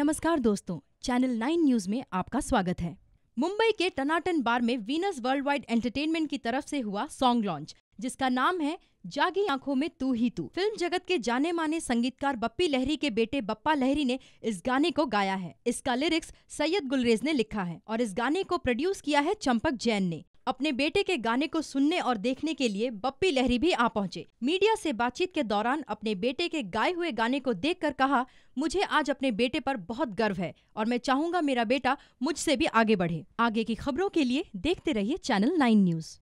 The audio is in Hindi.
नमस्कार दोस्तों चैनल नाइन न्यूज में आपका स्वागत है मुंबई के टनाटन बार में वीनस वर्ल्ड वाइड एंटरटेनमेंट की तरफ से हुआ सॉन्ग लॉन्च जिसका नाम है जागी आंखों में तू ही तू फिल्म जगत के जाने माने संगीतकार बप्पी लहरी के बेटे बप्पा लहरी ने इस गाने को गाया है इसका लिरिक्स सैयद गुलरेज ने लिखा है और इस गाने को प्रोड्यूस किया है चंपक जैन ने अपने बेटे के गाने को सुनने और देखने के लिए बप्पी लहरी भी आ पहुंचे मीडिया से बातचीत के दौरान अपने बेटे के गाए हुए गाने को देखकर कहा मुझे आज अपने बेटे पर बहुत गर्व है और मैं चाहूंगा मेरा बेटा मुझसे भी आगे बढ़े आगे की खबरों के लिए देखते रहिए चैनल नाइन न्यूज